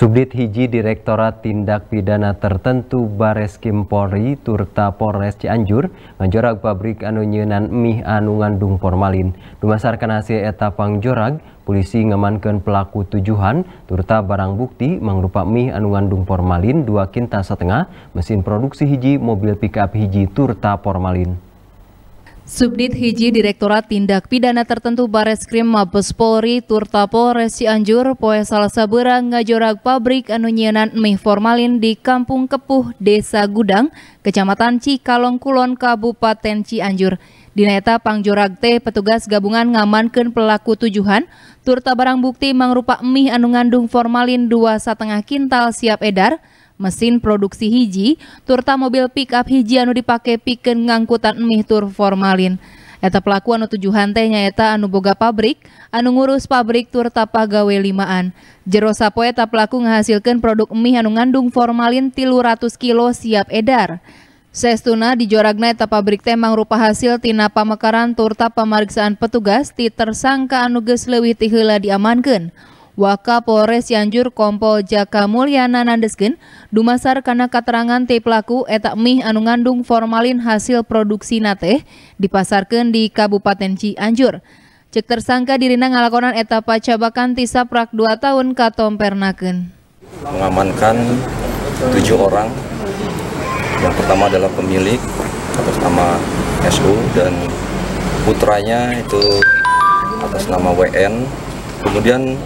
Subdit Hiji Direktorat Tindak Pidana Tertentu Bareskrim Polri turta Polres Cianjur menjorak pabrik anu nyeunan mie anu ngandung formalin. Dumasarkan hasil eta pangjorag, polisi ngamankeun pelaku tujuhan turta barang bukti mangrupa mie anungan dung formalin dua kinta setengah, mesin produksi hiji, mobil pickup hiji turta formalin. Subdit Hiji Direktorat Tindak Pidana Tertentu Bareskrim Mabes Polri Turta Polres Cianjur poe Salasabura ngajorag pabrik anu nyienan formalin di Kampung Kepuh, Desa Gudang, Kecamatan Cikalong Kulon, Kabupaten Cianjur. Dinaeta pangjorag T petugas gabungan ngamankan pelaku tujuhan, turta barang bukti mangrupa mie anu ngandung formalin dua setengah kintal siap edar, mesin produksi hiji, turta mobil pickup hiji anu dipakai piken ngangkutan emih tur formalin. Eta pelaku anu tujuhan teh nyaeta anu boga pabrik, anu ngurus pabrik turta pagawe limaan. Jero sapo eta pelaku ngahasilkan produk emih anu ngandung formalin tilu ratus kilo siap edar. Sestuna di Joragna eta pabrik teh mangrupa hasil tina pamekaran turta pemeriksaan petugas ti tersangka anu geus leuwih ti diamankeun. Wakapolres Cianjur Kompol Jaka Mulyana Nandeskin, dumasar karena keterangan teh pelaku etak mih anu ngandung formalin hasil produksi nate dipasarkan di Kabupaten Cianjur. Cek tersangka dirina ngalakonan etak pacabakan tisaprak 2 tahun pernaken. Mengamankan tujuh orang. Yang pertama adalah pemilik, atas nama SU dan putranya itu atas nama WN. Kemudian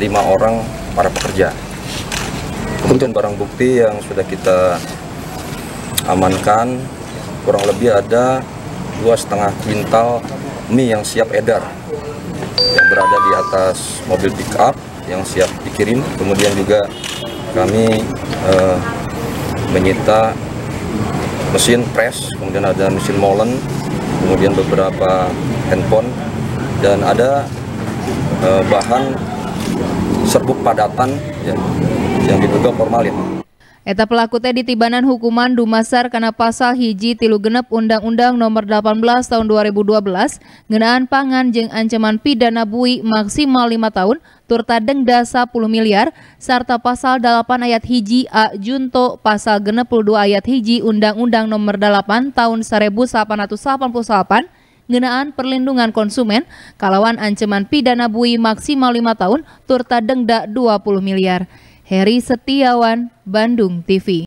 lima orang para pekerja. Kemudian barang bukti yang sudah kita amankan kurang lebih ada dua setengah kuintal mie yang siap edar yang berada di atas mobil pick up yang siap dikirim. Kemudian juga kami eh, menyita mesin press, kemudian ada mesin molen, kemudian beberapa handphone dan ada eh, bahan serbuk padatan ya, yang diduga formalin. Eta pelaku teh ditibanan hukuman dumasar karena pasal hiji tilu genep Undang-Undang Nomor 18 Tahun 2012 ngenaan pangan jeng ancaman pidana bui maksimal 5 tahun turta denda 10 miliar serta pasal 8 ayat hiji A Junto pasal 2 ayat hiji Undang-Undang Nomor 8 Tahun 1888 ngenaan perlindungan konsumen kalawan ancaman pidana bui maksimal 5 tahun turta denda 20 miliar. Heri Setiawan, Bandung TV.